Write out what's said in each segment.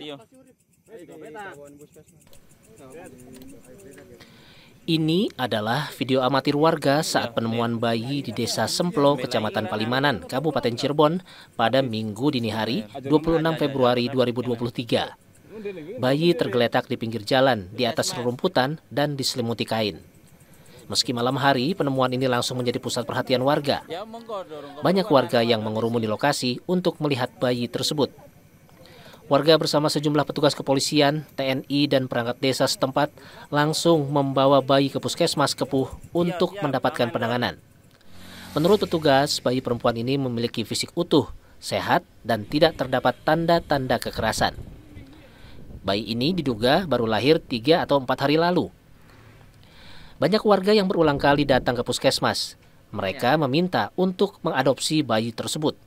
Iya. Ini adalah video amatir warga saat iya. penemuan bayi di Desa Semplo, Kecamatan Palimanan, Kabupaten Cirebon pada Minggu dini hari 26 iya. Februari 2023. Bayi tergeletak di pinggir jalan, di atas rerumputan, dan diselimuti kain. Meski malam hari, penemuan ini langsung menjadi pusat perhatian warga. Ya, Banyak warga yang mengurumuni lokasi untuk melihat bayi tersebut. Warga bersama sejumlah petugas kepolisian, TNI, dan perangkat desa setempat langsung membawa bayi ke puskesmas Kepuh untuk mendapatkan penanganan. Menurut petugas, bayi perempuan ini memiliki fisik utuh, sehat, dan tidak terdapat tanda-tanda kekerasan. Bayi ini diduga baru lahir tiga atau empat hari lalu. Banyak warga yang berulang kali datang ke puskesmas. Mereka meminta untuk mengadopsi bayi tersebut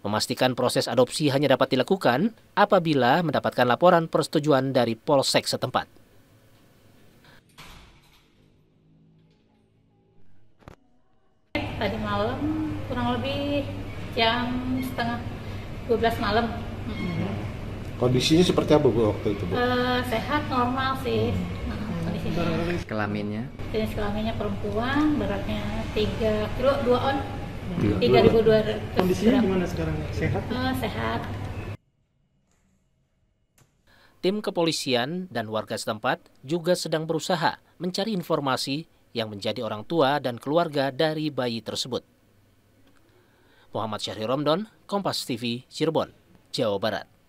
memastikan proses adopsi hanya dapat dilakukan apabila mendapatkan laporan persetujuan dari polsek setempat. Tadi malam kurang lebih jam setengah 12 malam. Kondisinya seperti apa bu waktu itu bu? Uh, sehat normal sih kondisinya. Kelaminnya? Jenis kelaminnya perempuan, beratnya 3 kilo 2 on. 3200 kondisinya gimana sekarang sehat uh, sehat Tim kepolisian dan warga setempat juga sedang berusaha mencari informasi yang menjadi orang tua dan keluarga dari bayi tersebut. Muhammad Syahri Romdon, Kompas TV, Cirebon, Jawa Barat.